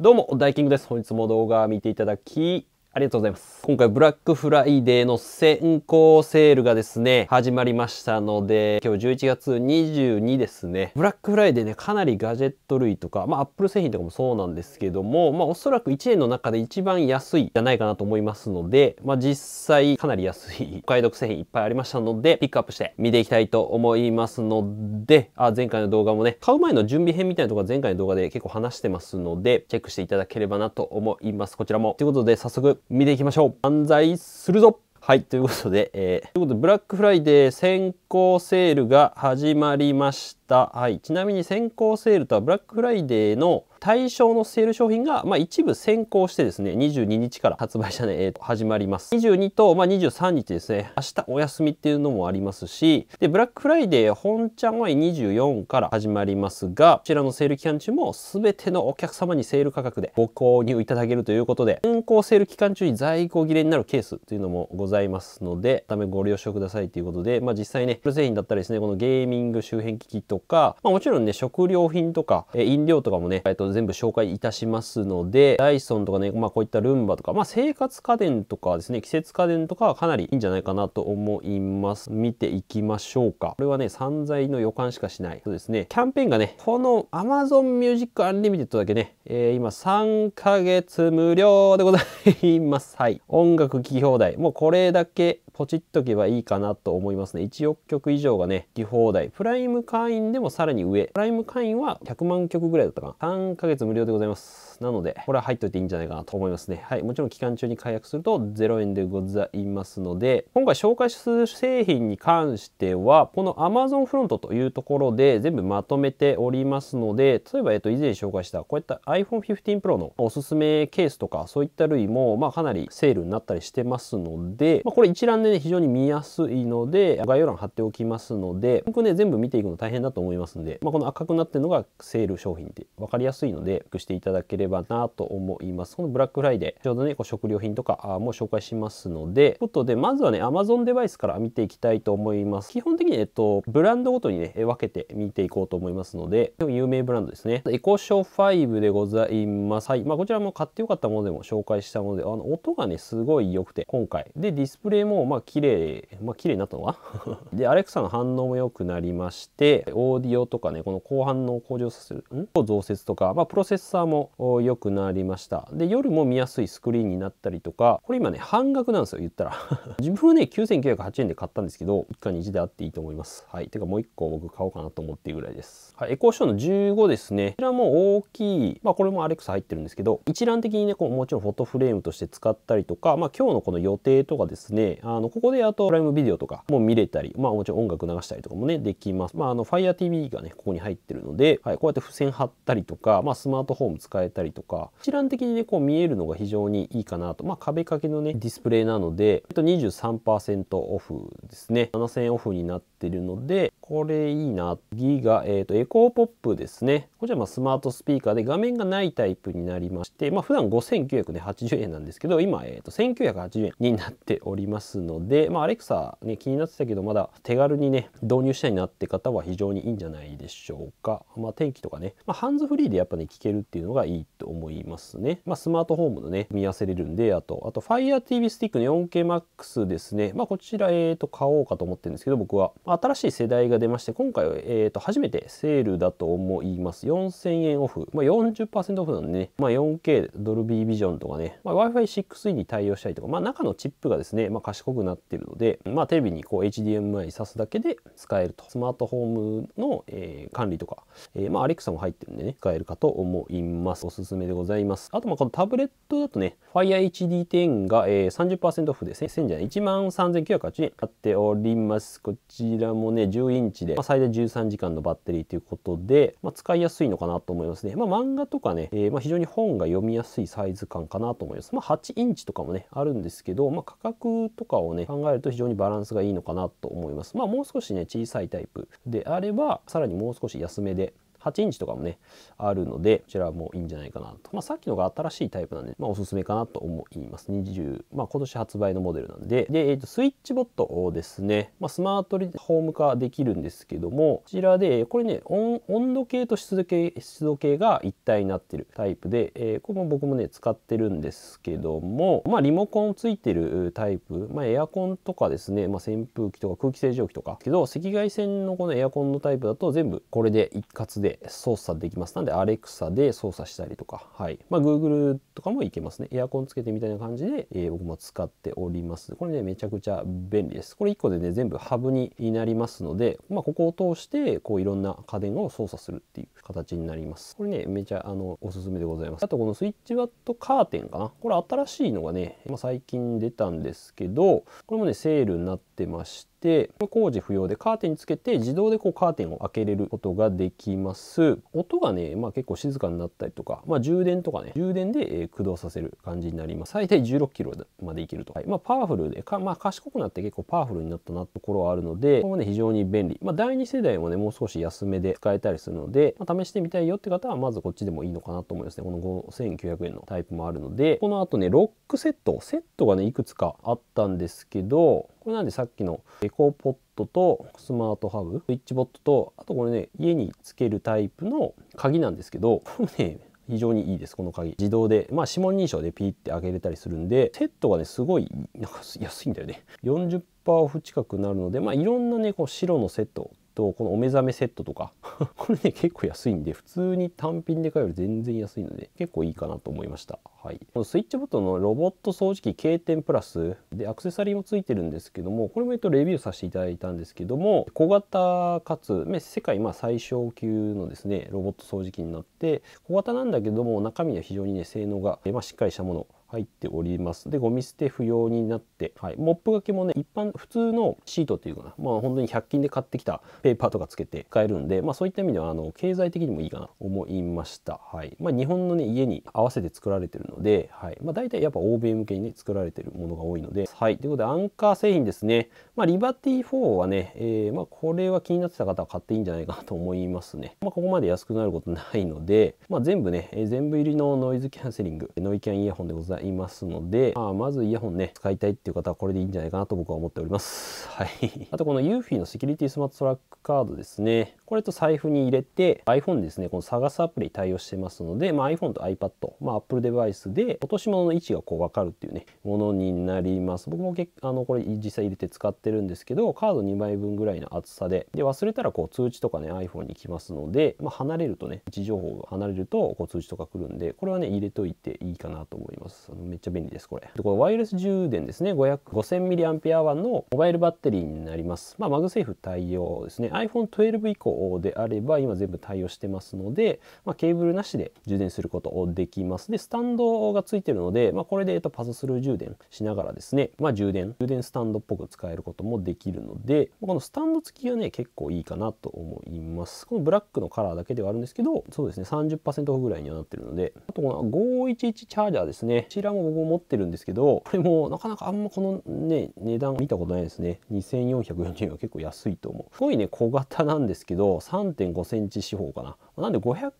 どうも、ダイキングです。本日も動画見ていただき、ありがとうございます。今回ブラックフライデーの先行セールがですね、始まりましたので、今日11月22ですね。ブラックフライデーね、かなりガジェット類とか、まあアップル製品とかもそうなんですけども、まあおそらく1年の中で一番安いじゃないかなと思いますので、まあ実際かなり安いお買い得製品いっぱいありましたので、ピックアップして見ていきたいと思いますので、あ、前回の動画もね、買う前の準備編みたいなところは前回の動画で結構話してますので、チェックしていただければなと思います。こちらも。ということで早速見ていきましょう。漫罪するぞはい、ということで、えー、ということで、ブラックフライデー先行セールが始まりました。はい。ちなみに先行セールとはブラックフライデーの対象のセール商品が、まあ、一部先行してですね、22日から発売したね、えー、と始まります。22と、まあ、23日ですね、明日お休みっていうのもありますし、で、ブラックフライデー本ちゃんは24から始まりますが、こちらのセール期間中も全てのお客様にセール価格でご購入いただけるということで、先行セール期間中に在庫切れになるケースというのもございますので、ためご了承くださいということで、まあ、実際ね、ね、製品だったりですね、このゲーミング周辺機器とか、まあ、もちろんね、食料品とか、え飲料とかもね、えっと、全部紹介いたしますので、ダイソンとかね、まあ、こういったルンバとか、まあ、生活家電とかですね、季節家電とかはかなりいいんじゃないかなと思います。見ていきましょうか。これはね、散財の予感しかしない。そうですね、キャンペーンがね、この Amazon Music Unlimited だけね、えー、今3ヶ月無料でございます。はい。音楽聴き放題。もうこれだけポチっとけばいいかなと思いますね。1億曲以上がね、聞放題。プライム会員でもさらに上。プライム会員は100万曲ぐらいだったかな。3ヶ月無料でございます。なので、これは入っといていいんじゃないかなと思いますね。はい。もちろん期間中に解約すると0円でございますので、今回紹介する製品に関しては、この Amazon フロントというところで全部まとめておりますので、例えば、えっと、以前紹介した、こういった iPhone 15 Pro のおすすめケースとか、そういった類も、まあ、かなりセールになったりしてますので、まあ、これ一覧ででね、非常に見やすいので、概要欄貼っておきますので、僕ね、全部見ていくの大変だと思いますんで、まあ、この赤くなってるのがセール商品って分かりやすいので、チェックしていただければなと思います。このブラックフライデー、ちょうどね、こう食料品とかも紹介しますので、ということで、まずはね、Amazon デバイスから見ていきたいと思います。基本的に、えっと、ブランドごとにね、分けて見ていこうと思いますので、有名ブランドですね。エコショ5でございます。はい。まあ、こちらも買ってよかったものでも紹介したもので、あの、音がね、すごい良くて、今回。で、ディスプレイも、まああ綺麗まあ綺麗になったのは でアレクサの反応も良くなりましてオーディオとかねこの後半の向上させるん増設とか、まあ、プロセッサーも良くなりましたで夜も見やすいスクリーンになったりとかこれ今ね半額なんですよ言ったら 自分はね9908円で買ったんですけど一家に一であっていいと思いますはいてかもう一個僕買おうかなと思ってぐらいですはいエコーショーの15ですねこちらも大きいまあこれもアレクサ入ってるんですけど一覧的にねこうもちろんフォトフレームとして使ったりとかまあ今日のこの予定とかですねあのここであとプライムビデオとかも見れたり、まあもちろん音楽流したりとかもね、できます。まああの Fire TV がね、ここに入ってるので、はい、こうやって付箋貼ったりとか、まあスマートフォム使えたりとか、一覧的にね、こう見えるのが非常にいいかなと。まあ壁掛けのね、ディスプレイなので、えっと23%オフですね。7000オフになってるので、これいいな。次が、えっ、ー、と、エコーポップですね。こちら、まスマートスピーカーで画面がないタイプになりまして、まあ、普段5980円なんですけど、今、えっ、ー、と、1980円になっておりますので、まあ、アレクサね、気になってたけど、まだ手軽にね、導入したいなって方は非常にいいんじゃないでしょうか。まあ、天気とかね、まあ、ハンズフリーでやっぱね、聞けるっていうのがいいと思いますね。まあ、スマートホームのね、見合わせれるんで、あと、あと、Fire TV スティックの 4K Max ですね。まあ、こちら、えっ、ー、と、買おうかと思ってるんですけど、僕は、まあ、新しい世代が出まして今回は、えー、と初めてセールだと思います4000円オフ、まあ、40%オフなんでね、まあ、4K ドルビービジョンとかね、まあ、Wi-Fi6E に対応したりとか、まあ、中のチップがですね、まあ、賢くなってるので、まあ、テレビにこう HDMI 挿すだけで使えるとスマートホームの、えー、管理とか、えー、まあ Alexa も入ってるんでね使えるかと思いますおすすめでございますあとまあこのタブレットだとね FireHD10 が、えー、30%オフですね1000じゃない1万3980円買っておりますこちらもね10イン日で、まあ、最大13時間のバッテリーということで、まあ、使いやすいのかなと思いますね。まあ、漫画とかね、えー、まあ非常に本が読みやすいサイズ感かなと思います。まあ、8インチとかもね、あるんですけど、まあ、価格とかをね、考えると非常にバランスがいいのかなと思います。まあ、もう少しね、小さいタイプであれば、さらにもう少し安めで、8インチとかもねあるのでこちらもいいんじゃないかなと、まあ、さっきのが新しいタイプなんで、まあ、おすすめかなと思います20、まあ、今年発売のモデルなんでで、えー、とスイッチボットをですね、まあ、スマートリホーム化できるんですけどもこちらでこれね温度計と湿度計湿度計が一体になってるタイプで、えー、こも僕もね使ってるんですけども、まあ、リモコンついてるタイプ、まあ、エアコンとかですね、まあ、扇風機とか空気清浄機とかけど赤外線のこのエアコンのタイプだと全部これで一括で操作できます。なんで Alexa で操作したりとか、はい。まあ Google とかもいけますね。エアコンつけてみたいな感じで、えー、僕も使っております。これね、めちゃくちゃ便利です。これ1個でね、全部ハブになりますので、まあここを通して、こういろんな家電を操作するっていう形になります。これね、めちゃあの、おすすめでございます。あとこのスイッチバットカーテンかな。これ新しいのがね、まあ、最近出たんですけど、これもね、セールになってまして、て工事不要でカーテンにつけて自動でこうカーテンを開けれることができます音がね、まあ、結構静かになったりとか、まあ、充電とかね充電で、え駆動させる感じになります最大1 6キロまでいけると、はい、まあ、パワフルでか、まあ、賢くなって結構パワフルになったなところはあるのでこもね非常に便利、まあ、第2世代もねもう少し安めで使えたりするので、まあ、試してみたいよって方はまずこっちでもいいのかなと思いますねこの5900円のタイプもあるのでこのあとねロックセットセットがねいくつかあったんですけどこれなんでさっきのエコーポットとスマートハブ、スイッチボットと、あとこれね、家につけるタイプの鍵なんですけど、これね、非常にいいです、この鍵。自動で、まあ指紋認証でピーって開けれたりするんで、セットがね、すごい、なんか安いんだよね。40%オフ近くなるので、まあいろんなね、こう白のセットとこのお目覚めセットとか これね結構安いんで普通に単品で買うより全然安いので結構いいかなと思いましたはいこのスイッチボットのロボット掃除機 K 0プラスでアクセサリーも付いてるんですけどもこれもえっとレビューさせていただいたんですけども小型かつ世界まあ最小級のですねロボット掃除機になって小型なんだけども中身は非常にね性能が、まあ、しっかりしたもの入っております。で、ゴミ捨て不要になって、はい、モップがけもね、一般、普通のシートっていうかな、まあ本当に100均で買ってきたペーパーとかつけて使えるんで、まあそういった意味では、あの、経済的にもいいかなと思いました。はい。まあ日本のね、家に合わせて作られてるので、はい。まあ大体やっぱ欧米向けにね、作られてるものが多いので、はい。ということで、アンカー製品ですね。まあリバティ4はね、えー、まあこれは気になってた方は買っていいんじゃないかなと思いますね。まあここまで安くなることないので、まあ全部ね、えー、全部入りのノイズキャンセリング、ノイキャンイヤホンでございますざいますので、まあ、まずイヤホンね、使いたいっていう方はこれでいいんじゃないかなと僕は思っております。はい。あとこのユーフィーのセキュリティスマートトラックカードですね。これと財布に入れて iPhone ですね、この探すアプリ対応してますので、まあ、iPhone と iPad、まあ、Apple デバイスで落とし物の位置がこう分かるっていうね、ものになります。僕もけあのこれ実際入れて使ってるんですけど、カード2枚分ぐらいの厚さで、で忘れたらこう通知とかね、iPhone に来ますので、まあ、離れるとね、位置情報が離れるとこう通知とか来るんで、これはね、入れといていいかなと思います。。めっちゃ便利です、これ。で、このワイヤレス充電ですね。5000mAh のモバイルバッテリーになります。まあ、マグセーフ対応ですね。iPhone12 以降であれば、今全部対応してますので、まあ、ケーブルなしで充電することできます。で、スタンドがついてるので、まあ、これで、えっと、パズスルー充電しながらですね、まあ、充電、充電スタンドっぽく使えることもできるので、このスタンド付きがね、結構いいかなと思います。このブラックのカラーだけではあるんですけど、そうですね、30%オフぐらいにはなってるので、あとこの511チャージャーですね。ちらも僕持ってるんですけど、これもなかなかあんまこのね、値段見たことないですね。2440円は結構安いと思う。すごいね、小型なんですけど、3.5センチ四方かな。なんで500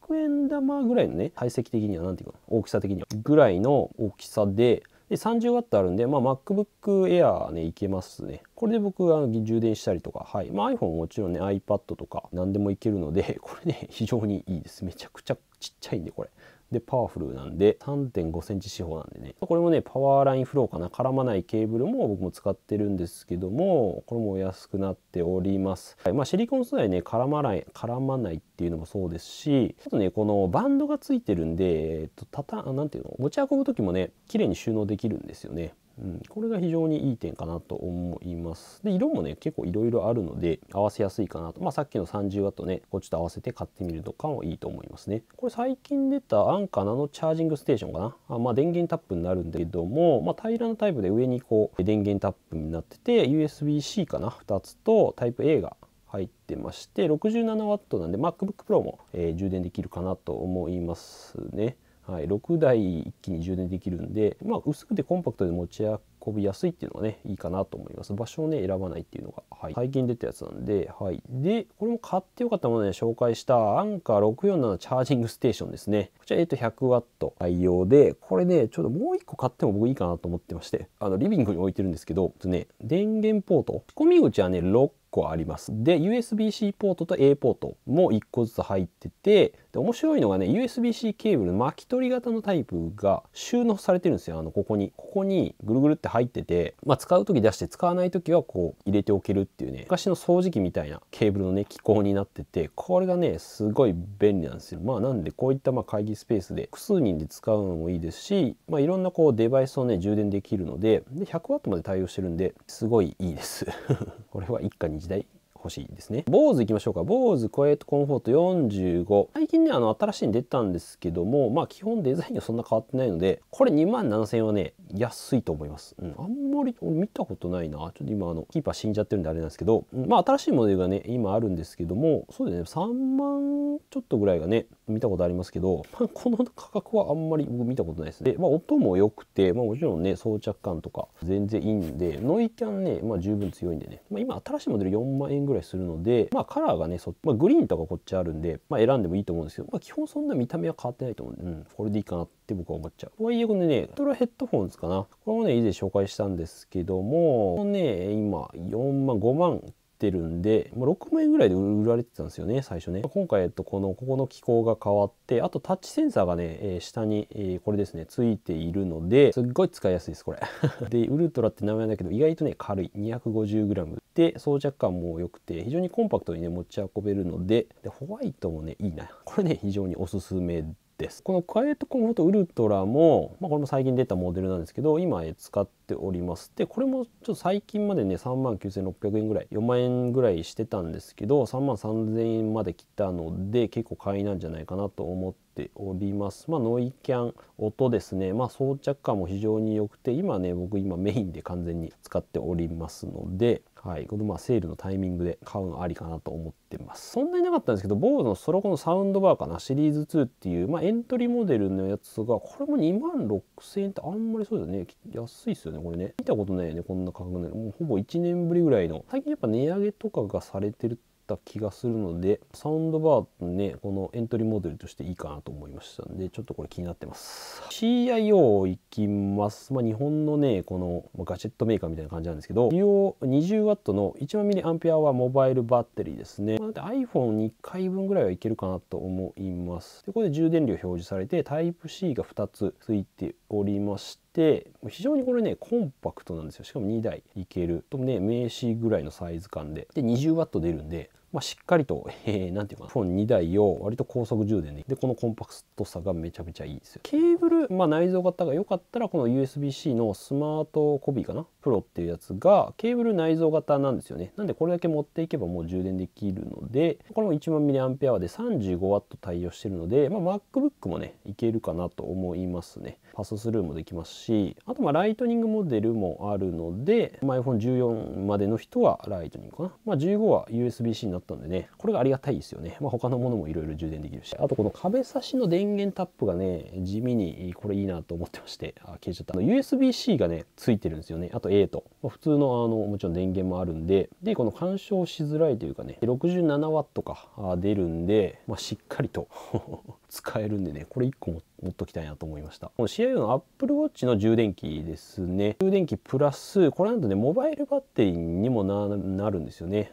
円玉ぐらいのね、体積的には何ていうか、大きさ的には、ぐらいの大きさで、で 30W あるんで、まあ、MacBook Air ね、いけますね。これで僕あ充電したりとか、はい。まあ、iPhone もちろんね、iPad とか何でもいけるので、これね、非常にいいです。めちゃくちゃちっちゃいんで、これ。で、パワフルなんで、3.5センチ四方なんでね。これもね、パワーラインフローかな。絡まないケーブルも僕も使ってるんですけども、これも安くなっております。はい、まあ、シリコン素材ね、絡まない、絡まないっていうのもそうですし、あとね、このバンドがついてるんで、えっと、たた、ていうの、持ち運ぶ時もね、綺麗に収納できるんですよね。うん、これが非常にいい点かなと思います。で色もね結構いろいろあるので合わせやすいかなと、まあ、さっきの30 w ねこっちと合わせて買ってみるとかもいいと思いますね。これ最近出たアンカナのチャージングステーションかなあ、まあ、電源タップになるんだけども、まあ、平らなタイプで上にこう電源タップになってて USB-C かな2つとタイプ A が入ってまして 67W なんで MacBook Pro も、えー、充電できるかなと思いますね。はい、6台一気に充電できるんで、まあ、薄くてコンパクトで持ち運びやすいっていうのがねいいかなと思います場所をね選ばないっていうのが、はい、最近出たやつなんで、はい、でこれも買ってよかったもので、ね、紹介したアンカー647チャージングステーションですねこちら、えっと、100W 対応でこれねちょっともう1個買っても僕いいかなと思ってましてあのリビングに置いてるんですけどと、ね電源ポート仕込み口はね6個ありますで USB-C ポートと A ポートも1個ずつ入っててで面白いのがね USB-C ケーブル巻き取り型のタイプが収納されてるんですよあのここにここにぐるぐるって入ってて、まあ、使う時出して使わない時はこう入れておけるっていうね昔の掃除機みたいなケーブルのね機構になっててこれがねすごい便利なんですよまあなんでこういったま会議スペースで複数人で使うのもいいですし、まあ、いろんなこうデバイスをね充電できるのでで 100W まで対応してるんですごいいいです これは一家に一台欲しいですね。坊主いきましょうか。坊主クワイエットコンフォート45。最近ね、あの、新しいに出たんですけども、まあ、基本デザインはそんな変わってないので、これ2万7000円はね、安いと思います。うん。あんまり、見たことないな。ちょっと今、あの、キーパー死んじゃってるんであれなんですけど、まあ、新しいモデルがね、今あるんですけども、そうですね、3万ちょっとぐらいがね、見たことありますけど、まあ、この価格はあんまり僕見たことないですね。で、まあ、音も良くて、まあ、もちろんね、装着感とか全然いいんで、ノイキャンね、まあ、十分強いんでね、まあ、今、新しいモデル4万円ぐらいするので、まあ、カラーがね、まあ、グリーンとかこっちあるんで、まあ、選んでもいいと思うんですけど、まあ、基本そんな見た目は変わってないと思うんで、うん、これでいいかなって僕は思っちゃう。とはいえ、このね、トラヘッドホンすかな。これもね、以前紹介したんですけども、このね、今、4万、5万ってるんで、まあ、6万円ぐらいで売られてたんですよね最初ね今回、えっと、このここの機構が変わってあとタッチセンサーがね、えー、下に、えー、これですねついているのですっごい使いやすいですこれ でウルトラって名前だけど意外とね軽い 250g で装着感も良くて非常にコンパクトにね持ち運べるのででホワイトもねいいなこれね非常におすすめですです。このクワイエットコンフォートウルトラも、まあ、これも最近出たモデルなんですけど、今使っております。で、これもちょっと最近までね、3万9600円ぐらい、4万円ぐらいしてたんですけど、3万3000円まで来たので、結構買いなんじゃないかなと思って、おります。まあ、ノイキャン、音ですね。まあ、装着感も非常に良くて、今ね、僕今メインで完全に使っておりますので、はい、このまあセールのタイミングで買うのありかなと思ってます。そんなになかったんですけど、ボードのソロコのサウンドバーかな、シリーズ2っていう、まあ、エントリーモデルのやつが、これも2万6000円ってあんまりそうだよね。安いっすよね、これね。見たことないよね、こんな価格なの。もうほぼ1年ぶりぐらいの。最近やっぱ値上げとかがされてるった気がするのでサウンドバーねこのエントリーモデルとしていいかなと思いましたんでちょっとこれ気になってます CIO いきます、まあ、日本のねこの、ガジェットメーカーみたいな感じなんですけど利用 20W の1万 mAh モバイルバッテリーですね、まあ、iPhone2 回分ぐらいはいけるかなと思いますでこれで充電量表示されてタイプ C が2つついておりましてて非常にこれねコンパクトなんですよしかも2台いけるとね名刺ぐらいのサイズ感でで 20W 出るんでまあ、しっかりと、えー、なんていうかな、フォン2台を割と高速充電で、で、このコンパクトさがめちゃめちゃいいですよ。ケーブル、まあ、内蔵型が良かったら、この USB-C のスマートコピーかな、プロっていうやつが、ケーブル内蔵型なんですよね。なんで、これだけ持っていけばもう充電できるので、これも1万 mAh で 35W 対応してるので、まあ、MacBook もね、いけるかなと思いますね。パススルーもできますし、あと、まあ、ライトニングモデルもあるので、まあ、iPhone14 までの人はライトニングかな。まあ、15は USB-C のなったんでね、これがありがたいですよね。まあ、他のものもいろいろ充電できるし。あとこの壁差しの電源タップがね、地味にこれいいなと思ってまして、あ、消えちゃった。USB-C がね、ついてるんですよね。あと A と。まあ、普通のあの、もちろん電源もあるんで、で、この干渉しづらいというかね、67W か出るんで、まあ、しっかりと使えるんでねこれ1個も持っときたいなと思いましたこの CIO の Apple Watch の充電器ですね充電器プラスこれなんとねモバイルバッテリーにもなるんですよね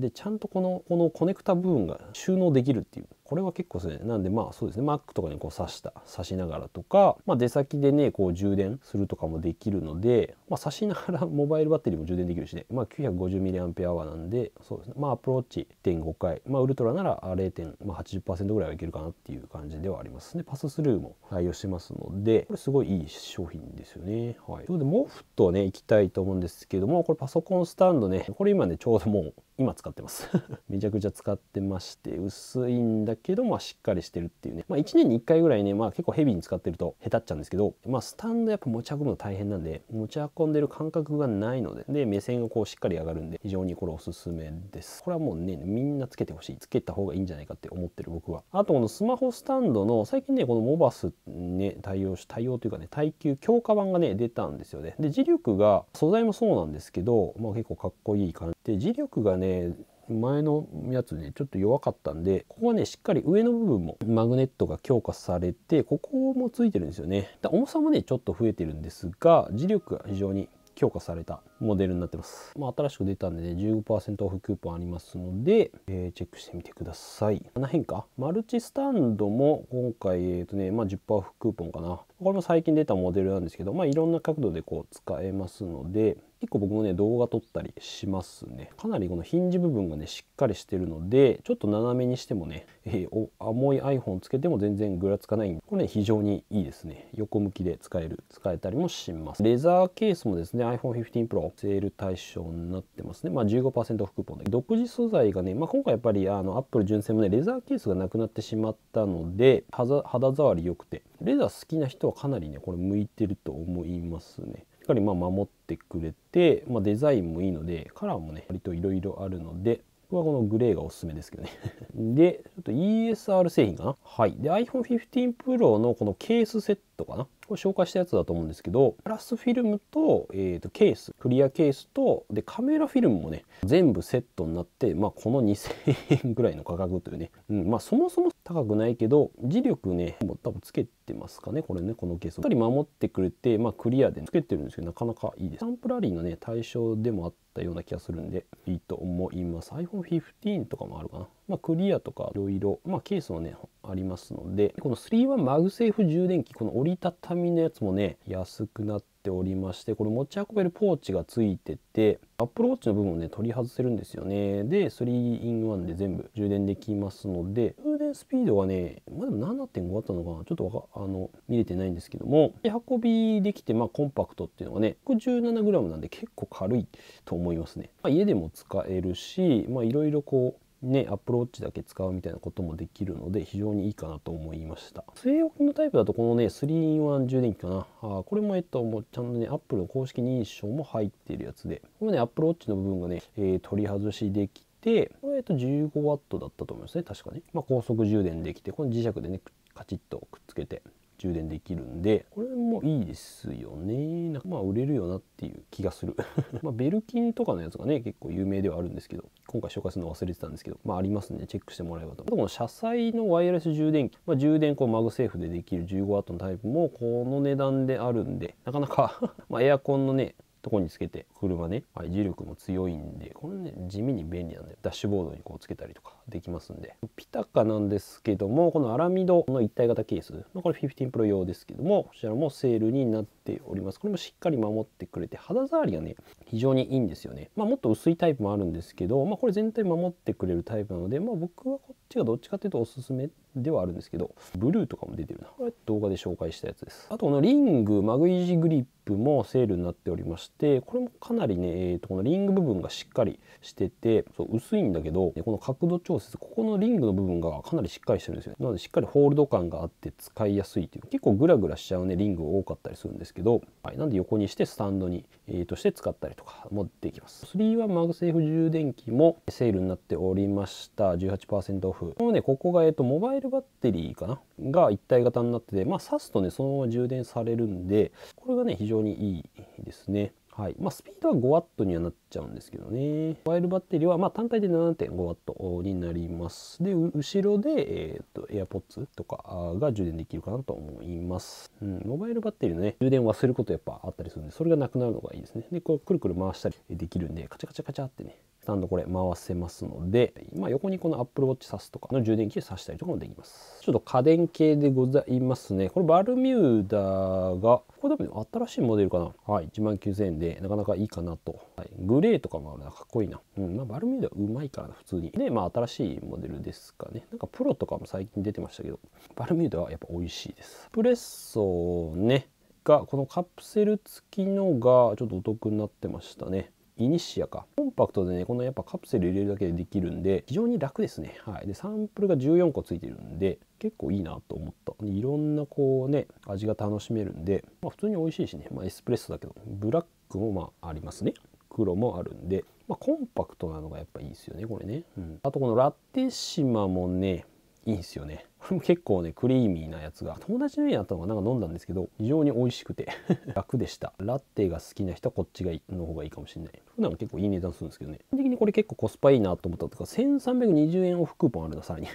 でちゃんとこのこのコネクタ部分が収納できるっていうこれは結構ですねなんでまあそうですね Mac とかにこう挿した挿しながらとか、まあ、出先でねこう充電するとかもできるので、まあ、挿しながら モバイルバッテリーも充電できるしね、まあ、950mAh なんでそうですねまあアプローチ1.5回、まあ、ウルトラなら0.80%ぐらいはいけるかなっていう感じではありますねパススルーも対応してますのでこれすごいいい商品ですよねはいということでモフとね行きたいと思うんですけどもこれパソコンスタンドねこれ今ねちょうどもう今使ってます めちゃくちゃ使ってまして薄いんだだけど、まあ、しっかりしてるっていうね、まあ、1年に1回ぐらいね、まあ、結構ヘビーに使ってると下手っちゃうんですけど、まあ、スタンドやっぱ持ち運ぶの大変なんで持ち運んでる感覚がないのでで目線がこうしっかり上がるんで非常にこれおすすめですこれはもうねみんなつけてほしいつけた方がいいんじゃないかって思ってる僕はあとこのスマホスタンドの最近ねこのモバスね対応し対応というかね耐久強化版がね出たんですよねで磁力が素材もそうなんですけど、まあ、結構かっこいい感じで磁力がね前のやつねちょっと弱かったんでここはねしっかり上の部分もマグネットが強化されてここもついてるんですよね重さもねちょっと増えてるんですが磁力が非常に強化されたモデルになってます。まあ、新しく出たんでね、15%オフクーポンありますので、えー、チェックしてみてください。この辺かマルチスタンドも今回、えっ、ー、とね、まあ、10%オフクーポンかな。これも最近出たモデルなんですけど、まあ、いろんな角度でこう使えますので、結構僕もね動画撮ったりしますねかなりこのヒンジ部分がねしっかりしてるのでちょっと斜めにしてもね、えー、重い iPhone つけても全然ぐらつかないんでこれね非常にいいですね横向きで使える使えたりもしますレザーケースもですね iPhone15 Pro セール対象になってますねまあ15%フクーポンで独自素材がね、まあ、今回やっぱりあの Apple 純正もねレザーケースがなくなってしまったので肌触り良くてレザー好きな人はかなりねこれ向いてると思いますねっかりま守ってくれて、まあ、デザインもいいのでカラーもね割といろいろあるので僕はこのグレーがおすすめですけどね で、ちょっと ESR 製品かな。はい。で、iPhone 15 Pro のこのケースセットかな。これ紹介したやつだと思うんですけど、プラスフィルムと、えっ、ー、と、ケース、クリアケースと、で、カメラフィルムもね、全部セットになって、まあ、この2000円ぐらいの価格というね。うん、まあ、そもそも高くないけど磁力ねもう多分つけてますかねこれねこのゲソしっかり守ってくれてまあクリアでつけてるんですけどなかなかいいですサンプラリーのね対象でもあってったような気がするんでいいと思います iPhone15 とかもあるかな、まあ、クリアとかいろいろケースもねありますのでこの3-1マグセーフ充電器この折りたたみのやつもね安くなっておりましてこれ持ち運べるポーチがついてて Apple Watch の部分をね取り外せるんですよねで 3-in-1 で全部充電できますので充電スピードがねまあでも7.5あったのかなちょっとあの見れてないんですけども運びできてまあコンパクトっていうのがね 117g なんで結構軽いと思思いますね。まあ、家でも使えるし、まいろいろこう、ね、Apple Watch だけ使うみたいなこともできるので非常にいいかなと思いました。据え置きのタイプだとこのね 3-in-1 充電器かな。あこれもえっともうちゃんとね Apple の公式認証も入っているやつで、このね Apple Watch の部分がね、えー、取り外しできて、これえっと 15W だったと思いますね確かね。まあ、高速充電できてこの磁石でねカチッとくっつけて充電できるんでこれもいいですよねなんかまあ売れるよなっていう気がする まあベルキンとかのやつがね結構有名ではあるんですけど今回紹介するの忘れてたんですけどまあありますん、でチェックしてもらえばとあとこの車載のワイヤレス充電器、まあ、充電こうマグセーフでできる 15W のタイプもこの値段であるんでなかなか まエアコンのねとこにつけて車ね、はい、磁力も強いんでこれね地味に便利なんでダッシュボードにこうつけたりとかできますんでピタカなんですけどもこのアラミドの一体型ケース、これ15 Pro 用ですけどもこちらもセールになっておりますこれもしっかり守ってくれて肌触りがね非常にいいんですよね、まあ、もっと薄いタイプもあるんですけど、まあ、これ全体守ってくれるタイプなので、まあ、僕はこっちがどっちかっていうとおすすめではあるんですけどブルーとかも出てるなこれ動画で紹介したやつですあとこのリングマグイージグリップもセールになっておりましてこれもかなりね、えー、とこのリング部分がしっかりしててそう薄いんだけどこの角度調節ここのリングの部分がかなりしっかりしてるんですよ、ね、なのでしっかりホールド感があって使いやすいという結構グラグラしちゃうねリング多かったりするんですけど、はい、なんで横にしてスタンドにとして使ったりとかもできます。3はマグセーフ充電器もセールになっておりました。18%オフ。このね、ここが、えっと、モバイルバッテリーかなが一体型になってて、まあ、挿すとね、そのまま充電されるんで、これがね、非常にいいですね。はい。まあ、スピードは 5W にはなっちゃうんですけどね。モバイルバッテリーは、まあ、単体で 7.5W になります。で、後ろで、えー、っと、AirPods とかが充電できるかなと思います。うん。モバイルバッテリーのね、充電忘れることやっぱあったりするんで、それがなくなるのがいいですね。で、こう、くるくる回したりできるんで、カチャカチャカチャってね、スタンドこれ回せますので、まあ、横にこの Apple Watch 挿すとかの充電器挿したりとかもできます。ちょっと家電系でございますね。これバルミューダが、これ多分新しいモデルかな。はい、19000円でなかなかいいかなと。はい、グレーとかもあるな、かっこいいな。うん、まあ、バルミューダうまいからな、普通に。で、まあ新しいモデルですかね。なんかプロとかも最近出てましたけど、バルミューダはやっぱ美味しいです。プレッソね、がこのカプセル付きのがちょっとお得になってましたね。イニシアかコンパクトでねこのやっぱカプセル入れるだけでできるんで非常に楽ですね、はい、でサンプルが14個ついてるんで結構いいなと思ったいろんなこうね味が楽しめるんで、まあ、普通に美味しいしね、まあ、エスプレッソだけどブラックもまあありますね黒もあるんで、まあ、コンパクトなのがやっぱいいですよねこれね、うん、あとこのラテシマもねいいんすよね。これも結構ね、クリーミーなやつが、友達の家にあったのがなんか飲んだんですけど、非常に美味しくて 楽でした。ラッテが好きな人はこっちがの方がいいかもしれない。普段結構いい値段するんですけどね。基本的にこれ結構コスパいいなと思ったとか、1320円オフクーポンあるの、さらに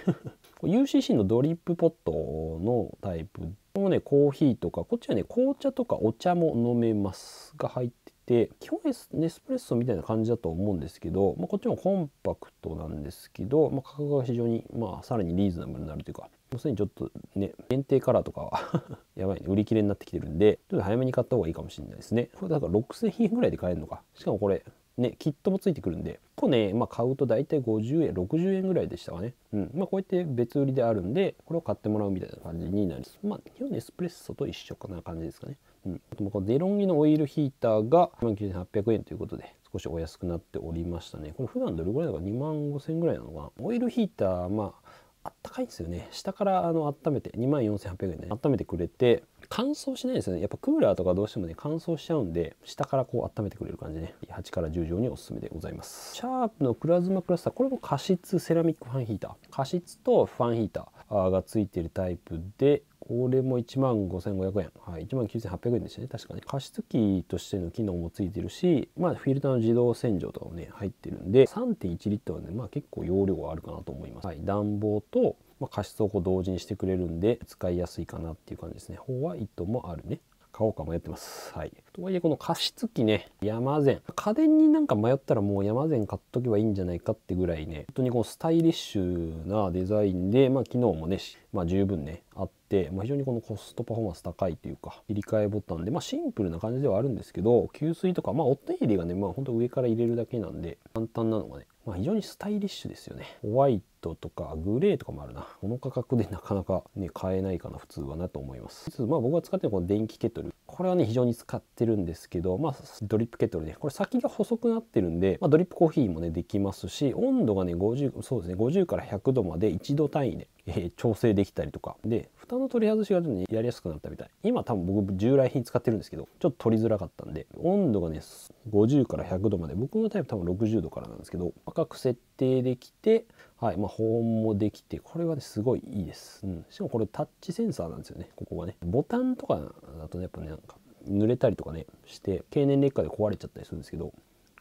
UCC のドリップポットのタイプ。このね、コーヒーとか、こっちはね、紅茶とかお茶も飲めますが入ってて基本ネスプレッソみたいな感じだと思うんですけど、まあ、こっちもコンパクトなんですけど、まあ、価格が非常に、まあ、さらにリーズナブルになるというかもうすでにちょっとね限定カラーとかは やばいね売り切れになってきてるんでちょっと早めに買った方がいいかもしれないですねこれだから6000円ぐらいで買えるのかしかもこれね、キットもついてくるんで、これね、まあ、買うと大体50円、60円ぐらいでしたかね。うん。まあ、こうやって別売りであるんで、これを買ってもらうみたいな感じになります。まあ、日本エスプレッソと一緒かな感じですかね。うん。あと、このデロンギのオイルヒーターが19,800円ということで、少しお安くなっておりましたね。これ普段どれぐらいだか2万5 0円ぐらいなのかな。オイルヒーター、まあ、あったかいんですよね下からあの温めて2万4800円で、ね、温めてくれて乾燥しないですねやっぱクーラーとかどうしてもね乾燥しちゃうんで下からこう温めてくれる感じね8から10畳におすすめでございますシャープのプラズマクラスターこれも加湿セラミックファンヒーター加湿とファンヒーターがついてるタイプでこれも1万5500円、はい、1万9800円でしたね確かね加湿器としての機能もついてるし、まあ、フィルターの自動洗浄とかもね入ってるんで3.1リットルはね、まあ、結構容量があるかなと思います、はい、暖房とまあ、加湿をこう同時にしてくれるんで使いやすいかなっていう感じですね。ホワイトもあるね。買おうか迷ってます。はい。とはいえ、この加湿器ね、山善。家電になんか迷ったらもう山善買っとけばいいんじゃないかってぐらいね、本当にこのスタイリッシュなデザインで、まあ機能もね、まあ十分ね、あって、まあ、非常にこのコストパフォーマンス高いというか、切り替えボタンで、まあシンプルな感じではあるんですけど、給水とか、まあお手入れがね、まあ本当上から入れるだけなんで、簡単なのがね、まあ、非常にスタイリッシュですよね。ホワイトとかグレーとかもあるな。この価格でなかなかね、買えないかな、普通はなと思います。まあ僕が使ってるこの電気ケトル。これはね、非常に使ってるんですけど、まあドリップケトルね。これ先が細くなってるんで、まあ、ドリップコーヒーもね、できますし、温度がね、50、そうですね、50から100度まで1度単位で、えー、調整できたりとか。で、蓋の取り外しがちょっとやりやすくなったみたい今多分僕従来品使ってるんですけどちょっと取りづらかったんで温度がね50から100度まで僕のタイプ多分60度からなんですけど赤く設定できてはいまあ、保温もできてこれはねすごいいいです、うん、しかもこれタッチセンサーなんですよねここがねボタンとかだとねやっぱねなんか濡れたりとかねして経年劣化で壊れちゃったりするんですけど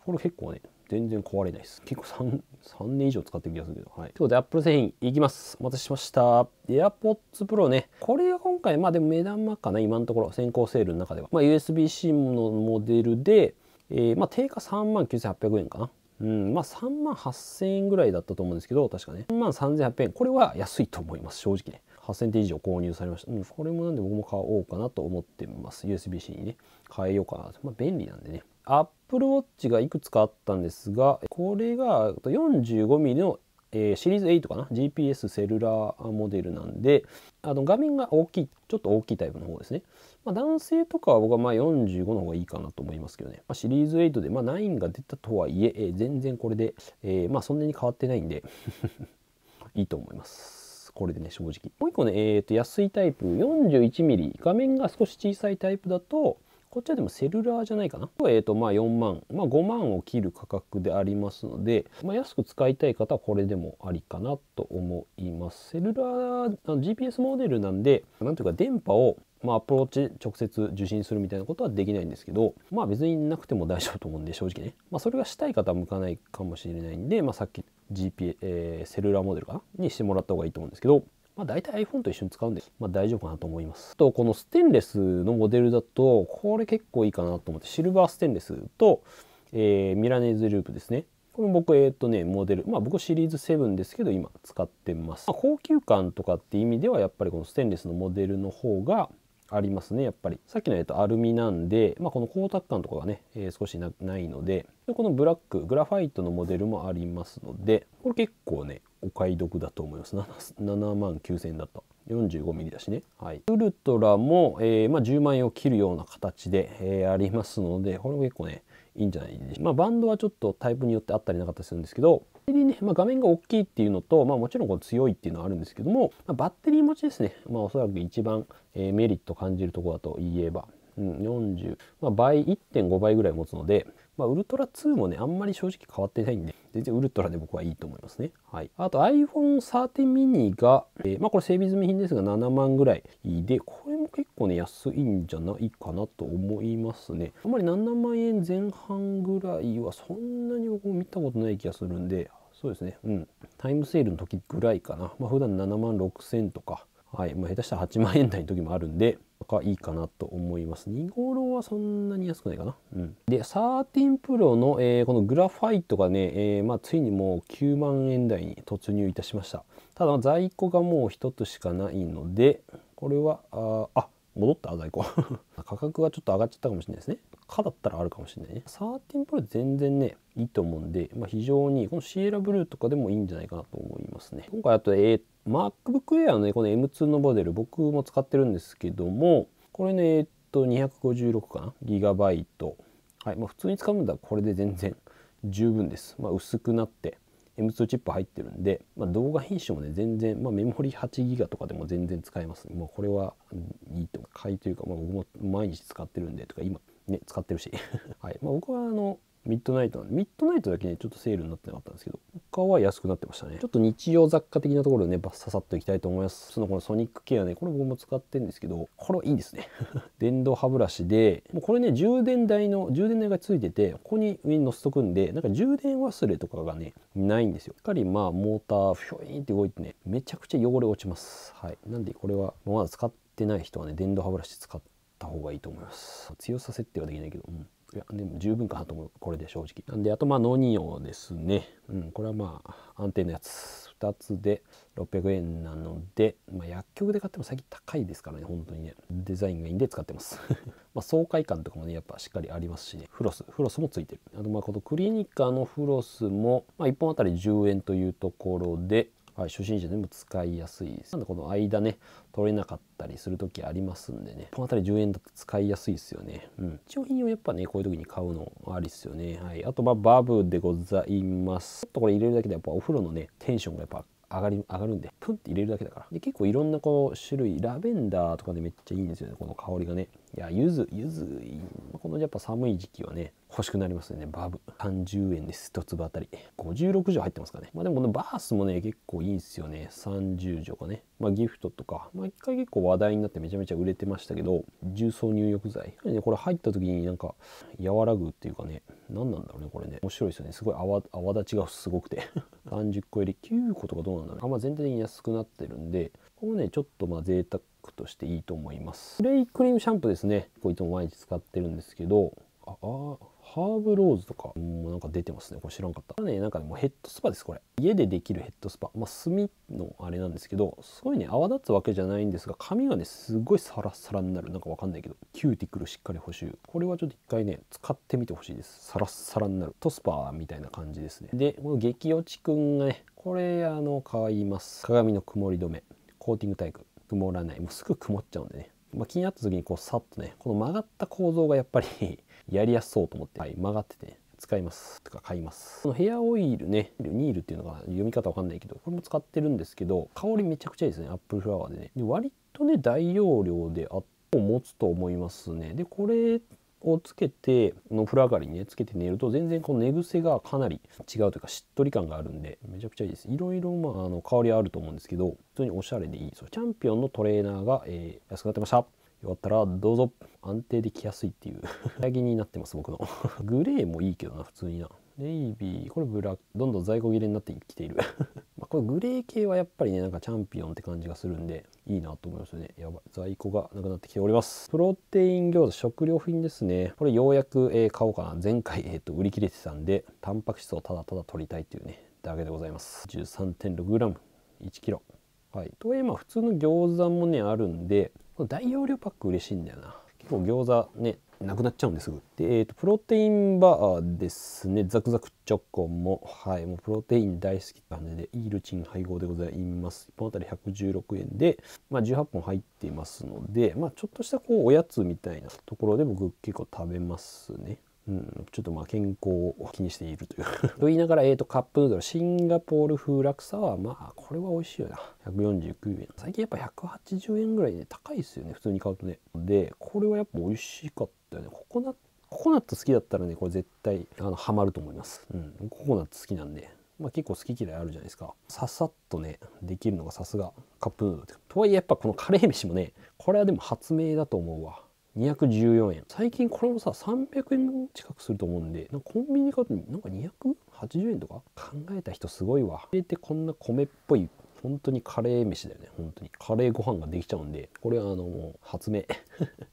これ結構ね全然壊れないです。結構 3, 3年以上使ってる気がするけど。はい。ということで、Apple 製品いきます。お待たせしました。AirPods Pro ね。これが今回、まあでも目玉かな、今のところ。先行セールの中では。まあ USB-C のモデルで、えー、まあ定価39,800円かな。うん、まあ3万8000円ぐらいだったと思うんですけど、確かね。3万3800円。これは安いと思います、正直ね。8000点以上購入されました。うん、これもなんで僕も買おうかなと思ってます。USB-C にね。変えようかな。まあ便利なんでね。Apple Watch がいくつかあったんですが、これが 45mm のえー、シリーズ8かな GPS セルラーモデルなんであの画面が大きいちょっと大きいタイプの方ですね、まあ、男性とかは僕はまあ45の方がいいかなと思いますけどね、まあ、シリーズ8で、まあ、9が出たとはいええー、全然これで、えー、まあそんなに変わってないんで いいと思いますこれでね正直もう一個ね、えー、と安いタイプ 41mm 画面が少し小さいタイプだとこっちはでもセルラーじゃないかな。えっ、ー、と、まあ4万、まあ5万を切る価格でありますので、まあ、安く使いたい方はこれでもありかなと思います。セルラー、GPS モデルなんで、なんていうか電波をまあ、アプローチ直接受信するみたいなことはできないんですけど、まあ別になくても大丈夫と思うんで正直ね。まあそれがしたい方は向かないかもしれないんで、まあさっき GP、えー、セルラーモデルかなにしてもらった方がいいと思うんですけど、まあ、大体 iPhone と一緒に使うんで、まあ、大丈夫かなと思います。と、このステンレスのモデルだと、これ結構いいかなと思って、シルバーステンレスと、えー、ミラネーズループですね。これ僕、えっ、ー、とね、モデル、まあ僕シリーズ7ですけど、今使ってます。まあ、高級感とかって意味では、やっぱりこのステンレスのモデルの方が、ありますねやっぱりさっきのえっとアルミなんで、まあ、この光沢感とかがね、えー、少しないのででこのブラックグラファイトのモデルもありますのでこれ結構ねお買い得だと思います7万9000円だった45ミリだしね、はい、ウルトラも、えー、まあ、10万円を切るような形で、えー、ありますのでこれも結構ねいいんじゃないでしょうまあ、バンドはちょっとタイプによってあったりなかったりするんですけどバッテリーね、まあ、画面が大きいっていうのと、まあ、もちろんこ強いっていうのはあるんですけども、まあ、バッテリー持ちですね、まあ、おそらく一番、えー、メリット感じるとこだといえばうん、40、まあ、倍、1.5倍ぐらい持つので、まあ、ウルトラ2もね、あんまり正直変わってないんで、全然ウルトラで僕はいいと思いますね。はい。あと iPhone13 mini が、えー、まあこれ整備済み品ですが7万ぐらいで、これも結構ね、安いんじゃないかなと思いますね。あんまり7万円前半ぐらいはそんなに僕も見たことない気がするんで、そうですね。うん。タイムセールの時ぐらいかな。まあ普段7万6千とか、はい。まあ下手したら8万円台の時もあるんで、いいかなと思います。2号はそんなに安くないかな。うん、で、13 Pro の、えー、このグラファイトがね、えー、まあ、ついにもう9万円台に突入いたしました。ただ、在庫がもう1つしかないので、これは、あ、あ戻った在庫。価格がちょっと上がっちゃったかもしれないですね。かだったらあるかもしれないね。13 Pro 全然ね、いいと思うんで、まあ、非常にこのシエラブルーとかでもいいんじゃないかなと思いますね。今回あと、えー、っ MacBook Air のねこの M2 のモデル僕も使ってるんですけどもこれねえっと256かな GB はいまあ、普通に使うんだこれで全然十分です、まあ、薄くなって M2 チップ入ってるんで、まあ、動画編集もね全然、まあ、メモリ8 g b とかでも全然使えます、もうこれはいいと買いというか、まあ、僕も毎日使ってるんでとか今ね使ってるし はいまあ、僕はあのミッドナイトなんでミッドナイトだけねちょっとセールになってなかったんですけど他は安くなってましたねちょっと日用雑貨的なところでねバッササッといきたいと思いますそのこのソニックケアねこれ僕も使ってるんですけどこれいいんですね 電動歯ブラシでもうこれね充電台の充電台がついててここに上に乗せとくんでなんか充電忘れとかがねないんですよしっかりまあモーターフィョインって動いてねめちゃくちゃ汚れ落ちますはいなんでこれはまだ使ってない人はね電動歯ブラシ使った方がいいと思います強さ設定はできないけど、うんいやでも十分かなと思うこれで正直なんであとまあノニオですね、うん、これはまあ安定のやつ2つで600円なので、まあ、薬局で買っても最近高いですからね本当にねデザインがいいんで使ってます まあ爽快感とかもねやっぱしっかりありますしねフロスフロスもついてるあとまあこのクリニカのフロスも、まあ、1本あたり10円というところではい、初心者でも使いやすいです。なんでこの間ね、取れなかったりする時ありますんでね、この辺り10円だと使いやすいですよね。うん。商品をやっぱね、こういう時に買うのありっすよね。はい。あと、まあ、バブでございます。ちょっとこれ入れるだけでやっぱお風呂のね、テンションがやっぱ上がり上がるんでプンって入れるだけだからで結構いろんなこう種類ラベンダーとかでめっちゃいいんですよねこの香りがねいやゆずゆずこのやっぱ寒い時期はね欲しくなりますねバブ30円です1粒あたり56畳入ってますかねまあでもこのバースもね結構いいんですよね30畳かねまあギフトとかまあ一回結構話題になってめちゃめちゃ売れてましたけど重曹入浴剤これ入った時になんか和らぐっていうかね何なんだろうねこれね面白いですよねすごい泡泡立ちがすごくて30 個入り9個とかどうなんだろうあま全体的に安くなってるんでここねちょっとまあ贅沢としていいと思います。フレイクリームシャンプーですね。こいつも毎日使ってるんですけど、ああ、ハーブローズとかもなんか出てますねこれ知らんかったねなんかねもうヘッドスパですこれ家でできるヘッドスパまあ炭のあれなんですけどすごいね泡立つわけじゃないんですが髪がねすごいサラサラになるなんかわかんないけどキューティクルしっかり補修これはちょっと一回ね使ってみてほしいですサラサラになるトスパーみたいな感じですねでこの激落ちくんがねこれあの買います鏡の曇り止めコーティングタイプ曇らないもうすぐ曇っちゃうんでねまあ、気になった時にこうさっとねこの曲がった構造がやっぱりやりやすそうと思って、はい、曲がってて、ね、使います。とか買います。このヘアオイルね、ニールっていうのが読み方わかんないけど、これも使ってるんですけど、香りめちゃくちゃいいですね、アップルフラワーでね。で割とね、大容量であっと持つと思いますね。で、これをつけての風呂上がりにねつけて寝ると全然この寝癖がかなり違うというかしっとり感があるんでめちゃくちゃいいですいろいろまああの香りはあると思うんですけど普通におしゃれでいいそうチャンピオンのトレーナーが、えー、安くなってましたよかったらどうぞ安定できやすいっていう仕 着になってます僕の グレーもいいけどな普通になネイビーこれブラックどんどん在庫切れになってきている まあこれグレー系はやっぱりねなんかチャンピオンって感じがするんでいいなと思いますよねやばい在庫がなくなってきておりますプロテイン餃子食料品ですねこれようやく、えー、買おうかな前回、えー、と売り切れてたんでタンパク質をただただ取りたいというねだけでございます 13.6g1 キロはいとはいえまあ普通の餃子もねあるんで大容量パック嬉しいんだよな結構餃子ねなくなっちゃうんですぐで、えーと、とプロテインバーですねザクザクチョコもはいもうプロテイン大好きって感じでイールチン配合でございます1本あたり116円で、まあ、18本入っていますので、まあ、ちょっとしたこうおやつみたいなところで僕結構食べますねうん、ちょっとまあ健康を気にしているという と言いながら、えーと、カップヌードルシンガポール風ラクサはまあこれは美味しいよな149円最近やっぱ180円ぐらいで高いですよね普通に買うとねでこれはやっぱ美味しかったよねココナッココナッツ好きだったらねこれ絶対あのハマると思います、うん、ココナッツ好きなんでまあ、結構好き嫌いあるじゃないですかささっとねできるのがさすがカップヌードルとはいえやっぱこのカレー飯もねこれはでも発明だと思うわ214円最近これもさ300円近くすると思うんでコンビニ買うとなんか280円とか考えた人すごいわ入れてこんな米っぽい本当にカレー飯だよね本当にカレーご飯ができちゃうんでこれあのもう発明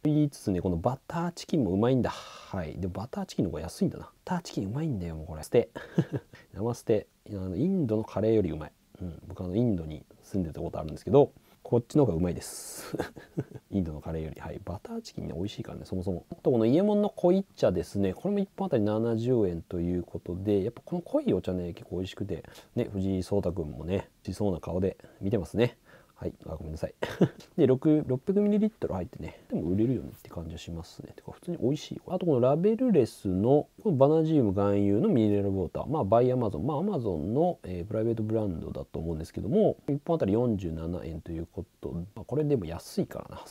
言 いつつねこのバターチキンもうまいんだはいでバターチキンの方が安いんだなバターチキンうまいんだよもうこれ捨て 生捨てインドのカレーよりうまい、うん、僕あのインドに住んでたことあるんですけどこっちの方がうまいです インドのカレーよりはいバターチキンね美味しいからねそもそもあとこの伊右衛門の濃い茶ですねこれも1本あたり70円ということでやっぱこの濃いお茶ね結構美味しくてね藤井聡太君もねしそうな顔で見てますねはいあごめんなさい で 600ml 入ってねでも売れるよねって感じはしますねてか普通に美味しいあとこのラベルレスのこのバナジウム含有のミネラルウォーターまあバイアマゾンまあアマゾンの、えー、プライベートブランドだと思うんですけども1本あたり47円ということまあ、これでも安いからな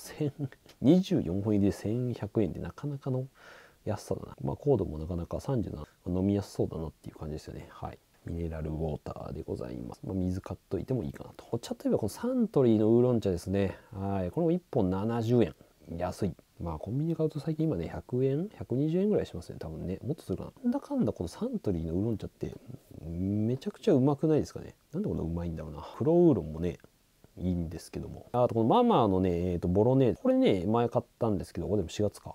1024本入りで1100円ってなかなかの安さだなまあコードもなかなか37飲みやすそうだなっていう感じですよねはいミネラルウォーターでございます。まあ、水買っといてもいいかなと。お茶といえばこのサントリーのウーロン茶ですね。はい。これも1本70円。安い。まあコンビニで買うと最近今ね100円120円ぐらいしますね多分ねもっとするかななんだかんだこのサントリーのウーロン茶ってめちゃくちゃうまくないですかねなんでこんなうまいんだろうな黒ウーロンもねいいんですけどもあとこのママのね、えー、とボロネーゼこれね前買ったんですけどこれでも4月か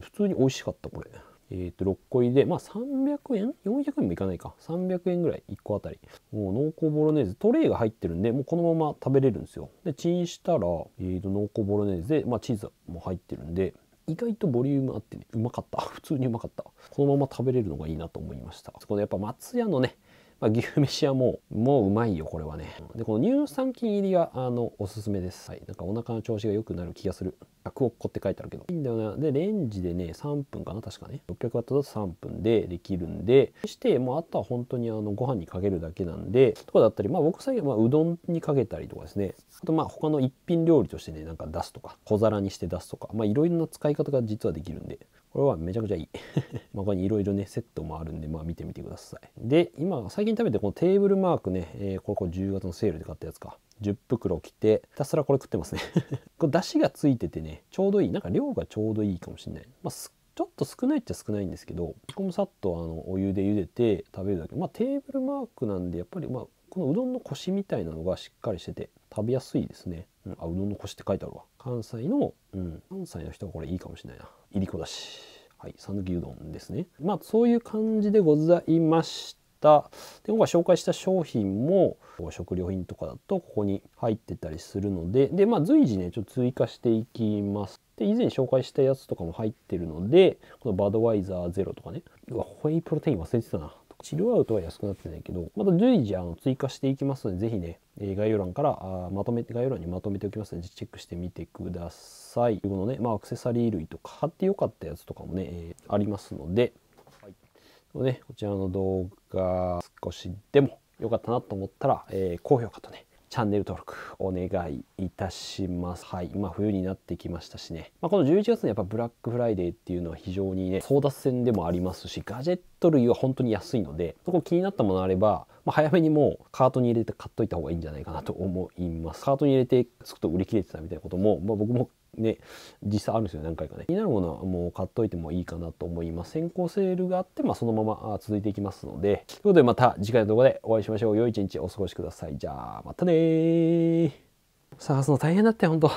普通に美味しかったこれえー、と、6個入りで、まあ、300円 ?400 円もいかないか。300円ぐらい、1個あたり。もう濃厚ボロネーゼ、トレイが入ってるんで、もうこのまま食べれるんですよ。で、チンしたら、えー、と、濃厚ボロネーゼで、まあ、チーズも入ってるんで、意外とボリュームあってね、うまかった。普通にうまかった。このまま食べれるのがいいなと思いました。そこでやっぱ松屋のね、まあ、牛飯はもう、もううまいよ、これはね。で、この乳酸菌入りが、あの、おすすめです。はい。なんかお腹の調子が良くなる気がする。100億個って書いてあるけど。いいんだよな、ね。で、レンジでね、3分かな、確かね。600ワットだと3分でできるんで、そして、もうあとは本当にあの、ご飯にかけるだけなんで、とかだったり、まあ僕最近は、うどんにかけたりとかですね。あと、まあ他の一品料理としてね、なんか出すとか、小皿にして出すとか、まあいろいろな使い方が実はできるんで、これはめちゃくちゃいい。まあ、他にいろいろね、セットもあるんで、まあ見てみてください。で、今、最近食べてこのテーブルマークね、えー、これこれ10月のセールで買ったやつか。10袋着て、ひたすらこれ食ってますね これ出汁がついててね、ちょうどいい。なんか量がちょうどいいかもしんない。まあ、ちょっと少ないっちゃ少ないんですけど、こもさっとあのお湯で茹でて食べるだけ。まあテーブルマークなんで、やっぱりまあ、このうどんのコシみたいなのがしっかりしてて食べやすいですね。うん、あうどんのシって書いてあるわ関西の、うん、関西の人はこれいいかもしれないないりこだしはい讃岐うどんですねまあそういう感じでございましたで今回紹介した商品も食料品とかだとここに入ってたりするのででまあ随時ねちょっと追加していきますで以前紹介したやつとかも入ってるのでこのバドワイザーゼロとかねうわホエイプロテイン忘れてたなチルアウトは安くなってないけど、また随時あの追加していきますので、ぜひね、え概要欄からあまとめて、概要欄にまとめておきますので、チェックしてみてください。このね、まあ、アクセサリー類とか、貼ってよかったやつとかもね、えー、ありますので、はい、ね、こちらの動画、少しでも良かったなと思ったら、えー、高評価とね、チャンネル登録お願いいたします。はい。まあ冬になってきましたしね。まあこの11月のやっぱブラックフライデーっていうのは非常にね、争奪戦でもありますし、ガジェット類は本当に安いので、そこ気になったものあれば、まあ、早めにもうカートに入れて買っといた方がいいんじゃないかなと思います。カートに入れてつくと売り切れてたみたいなことも、まあ僕もね、実際あるんですよ、何回かね。気になるものはもう買っといてもいいかなと思います。先行セールがあって、まあ、そのまま続いていきますので、ということでまた次回の動画でお会いしましょう。良い一日お過ごしください。じゃあ、またね探すの大変だったよ、ほんと。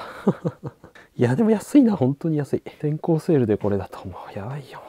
いや、でも安いな、本当に安い。先行セールでこれだと思う。やばいよ。